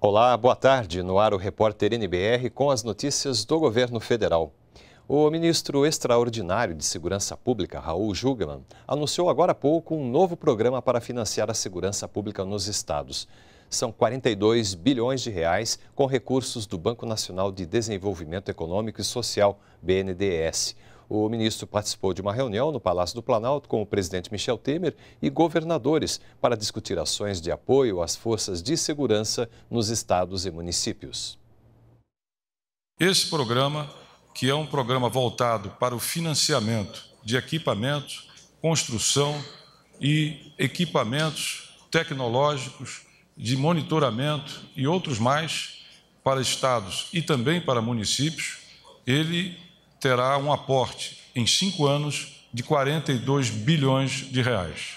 Olá, boa tarde. No ar o repórter NBR com as notícias do governo federal. O ministro extraordinário de Segurança Pública, Raul Jugman, anunciou agora há pouco um novo programa para financiar a segurança pública nos estados são 42 bilhões de reais com recursos do Banco Nacional de Desenvolvimento Econômico e Social, BNDES. O ministro participou de uma reunião no Palácio do Planalto com o presidente Michel Temer e governadores para discutir ações de apoio às forças de segurança nos estados e municípios. Esse programa, que é um programa voltado para o financiamento de equipamentos, construção e equipamentos tecnológicos de monitoramento e outros mais para estados e também para municípios, ele terá um aporte em cinco anos de 42 bilhões de reais.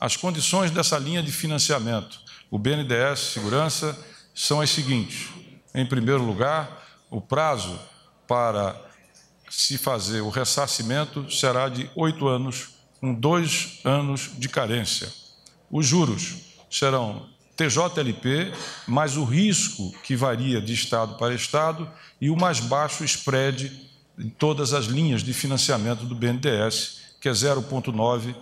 As condições dessa linha de financiamento, o BNDES Segurança, são as seguintes: em primeiro lugar, o prazo para se fazer o ressarcimento será de oito anos, com dois anos de carência. Os juros serão TJLP, mais o risco que varia de estado para estado e o mais baixo spread em todas as linhas de financiamento do BNDES, que é 0,9,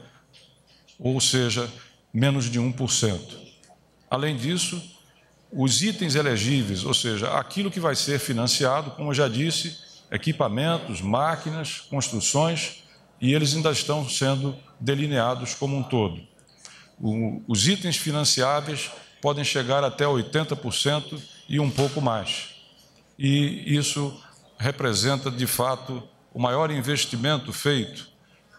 ou seja, menos de 1%. Além disso, os itens elegíveis, ou seja, aquilo que vai ser financiado, como eu já disse, equipamentos, máquinas, construções, e eles ainda estão sendo delineados como um todo. O, os itens financiáveis podem chegar até 80% e um pouco mais. E isso representa, de fato, o maior investimento feito,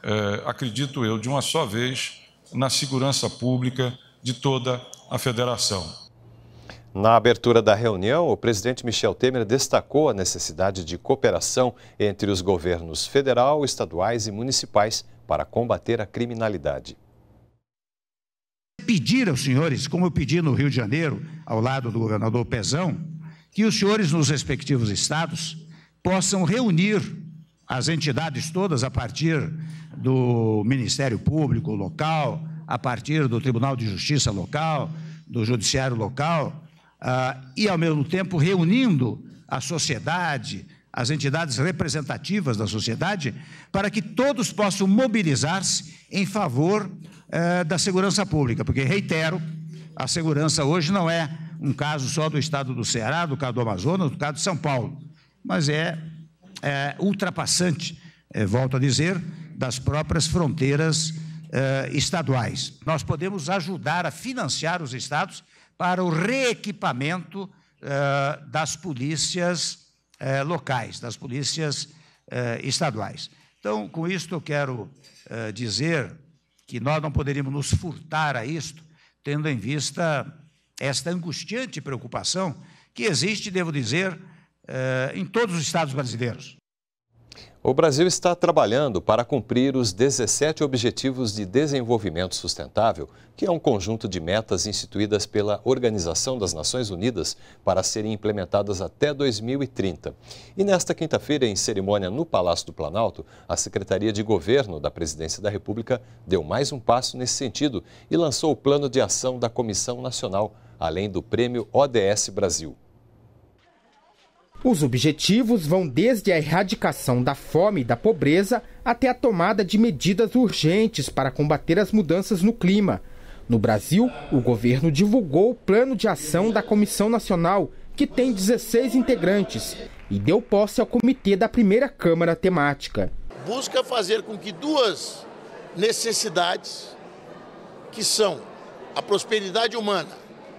eh, acredito eu, de uma só vez, na segurança pública de toda a federação. Na abertura da reunião, o presidente Michel Temer destacou a necessidade de cooperação entre os governos federal, estaduais e municipais para combater a criminalidade pedir aos senhores, como eu pedi no Rio de Janeiro, ao lado do governador Pezão, que os senhores nos respectivos estados possam reunir as entidades todas a partir do Ministério Público local, a partir do Tribunal de Justiça local, do Judiciário local, uh, e, ao mesmo tempo, reunindo a sociedade, as entidades representativas da sociedade, para que todos possam mobilizar-se em favor é, da segurança pública, porque, reitero, a segurança hoje não é um caso só do estado do Ceará, do caso do Amazonas, do caso de São Paulo, mas é, é ultrapassante, é, volto a dizer, das próprias fronteiras é, estaduais. Nós podemos ajudar a financiar os estados para o reequipamento é, das polícias é, locais, das polícias estaduais. Então, com isto, eu quero dizer que nós não poderíamos nos furtar a isto, tendo em vista esta angustiante preocupação que existe, devo dizer, eh, em todos os estados brasileiros. O Brasil está trabalhando para cumprir os 17 Objetivos de Desenvolvimento Sustentável, que é um conjunto de metas instituídas pela Organização das Nações Unidas para serem implementadas até 2030. E nesta quinta-feira, em cerimônia no Palácio do Planalto, a Secretaria de Governo da Presidência da República deu mais um passo nesse sentido e lançou o Plano de Ação da Comissão Nacional, além do Prêmio ODS Brasil. Os objetivos vão desde a erradicação da fome e da pobreza até a tomada de medidas urgentes para combater as mudanças no clima. No Brasil, o governo divulgou o plano de ação da Comissão Nacional, que tem 16 integrantes, e deu posse ao comitê da primeira Câmara temática. Busca fazer com que duas necessidades, que são a prosperidade humana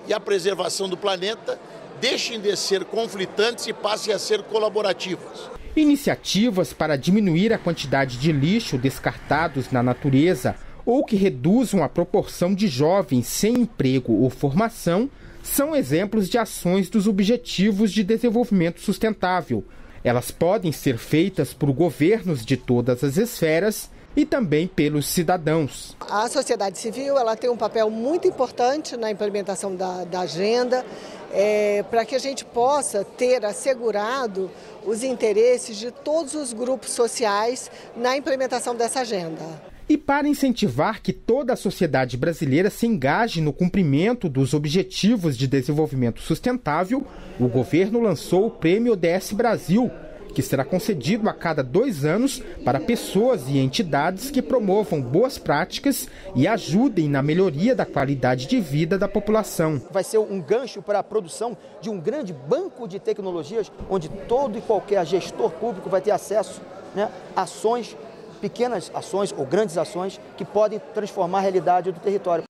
e a preservação do planeta, deixem de ser conflitantes e passem a ser colaborativas. Iniciativas para diminuir a quantidade de lixo descartados na natureza ou que reduzam a proporção de jovens sem emprego ou formação são exemplos de ações dos Objetivos de Desenvolvimento Sustentável. Elas podem ser feitas por governos de todas as esferas e também pelos cidadãos. A sociedade civil ela tem um papel muito importante na implementação da, da agenda. É, para que a gente possa ter assegurado os interesses de todos os grupos sociais na implementação dessa agenda. E para incentivar que toda a sociedade brasileira se engaje no cumprimento dos Objetivos de Desenvolvimento Sustentável, o governo lançou o Prêmio ODS Brasil, que será concedido a cada dois anos para pessoas e entidades que promovam boas práticas e ajudem na melhoria da qualidade de vida da população. Vai ser um gancho para a produção de um grande banco de tecnologias, onde todo e qualquer gestor público vai ter acesso né, a ações, pequenas ações ou grandes ações, que podem transformar a realidade do território.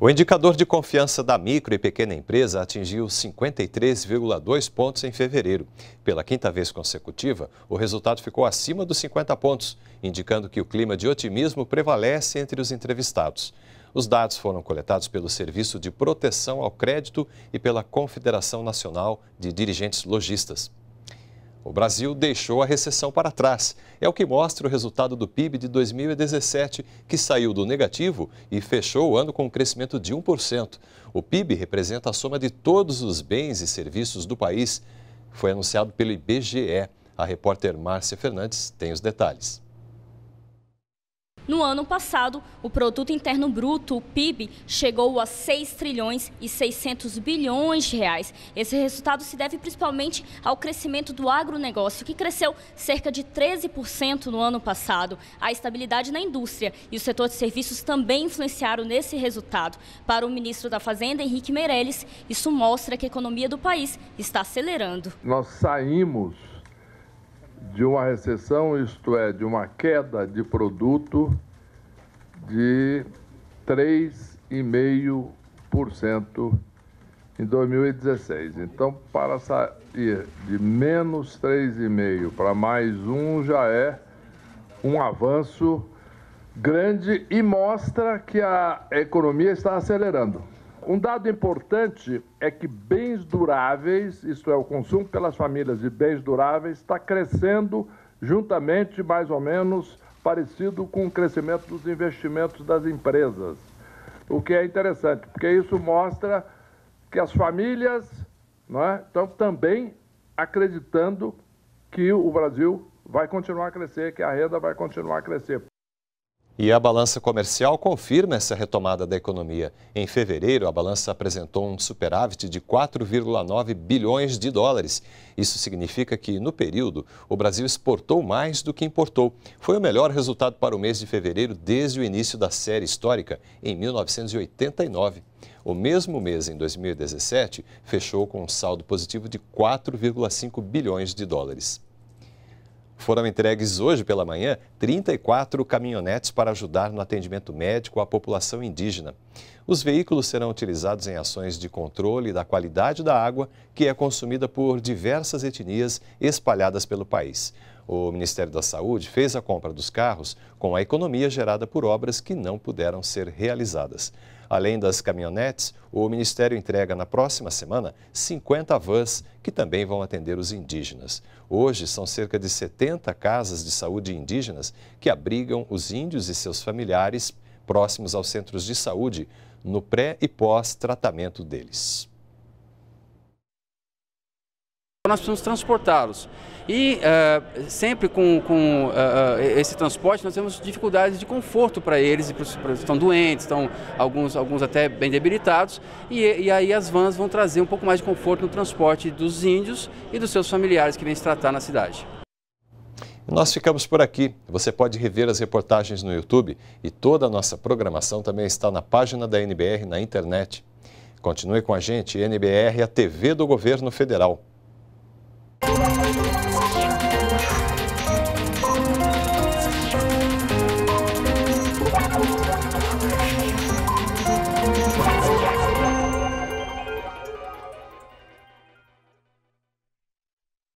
O indicador de confiança da micro e pequena empresa atingiu 53,2 pontos em fevereiro. Pela quinta vez consecutiva, o resultado ficou acima dos 50 pontos, indicando que o clima de otimismo prevalece entre os entrevistados. Os dados foram coletados pelo Serviço de Proteção ao Crédito e pela Confederação Nacional de Dirigentes Logistas. O Brasil deixou a recessão para trás. É o que mostra o resultado do PIB de 2017, que saiu do negativo e fechou o ano com um crescimento de 1%. O PIB representa a soma de todos os bens e serviços do país. Foi anunciado pelo IBGE. A repórter Márcia Fernandes tem os detalhes. No ano passado, o produto interno bruto, o PIB, chegou a 6 trilhões e 600 bilhões de reais. Esse resultado se deve principalmente ao crescimento do agronegócio, que cresceu cerca de 13% no ano passado. A estabilidade na indústria e o setor de serviços também influenciaram nesse resultado. Para o ministro da Fazenda, Henrique Meirelles, isso mostra que a economia do país está acelerando. Nós saímos de uma recessão, isto é, de uma queda de produto de 3,5% em 2016. Então, para sair de menos 3,5% para mais um já é um avanço grande e mostra que a economia está acelerando. Um dado importante é que bens duráveis, isto é, o consumo pelas famílias de bens duráveis, está crescendo juntamente, mais ou menos, parecido com o crescimento dos investimentos das empresas. O que é interessante, porque isso mostra que as famílias não é, estão também acreditando que o Brasil vai continuar a crescer, que a renda vai continuar a crescer. E a balança comercial confirma essa retomada da economia. Em fevereiro, a balança apresentou um superávit de 4,9 bilhões de dólares. Isso significa que, no período, o Brasil exportou mais do que importou. Foi o melhor resultado para o mês de fevereiro desde o início da série histórica, em 1989. O mesmo mês, em 2017, fechou com um saldo positivo de 4,5 bilhões de dólares. Foram entregues hoje pela manhã 34 caminhonetes para ajudar no atendimento médico à população indígena. Os veículos serão utilizados em ações de controle da qualidade da água que é consumida por diversas etnias espalhadas pelo país. O Ministério da Saúde fez a compra dos carros com a economia gerada por obras que não puderam ser realizadas. Além das caminhonetes, o Ministério entrega na próxima semana 50 vans que também vão atender os indígenas. Hoje são cerca de 70 casas de saúde indígenas que abrigam os índios e seus familiares próximos aos centros de saúde no pré e pós-tratamento deles. Então, nós precisamos transportá-los. E uh, sempre com, com uh, esse transporte nós temos dificuldades de conforto para eles, estão doentes, estão alguns, alguns até bem debilitados, e, e, aí as vans vão trazer um pouco mais de conforto no transporte dos índios e dos seus familiares que vêm se tratar na cidade. Nós ficamos por aqui. Você pode rever as reportagens no YouTube e toda a nossa programação também está na página da NBR na internet. Continue com a gente, NBR, a TV do Governo Federal. Thank you.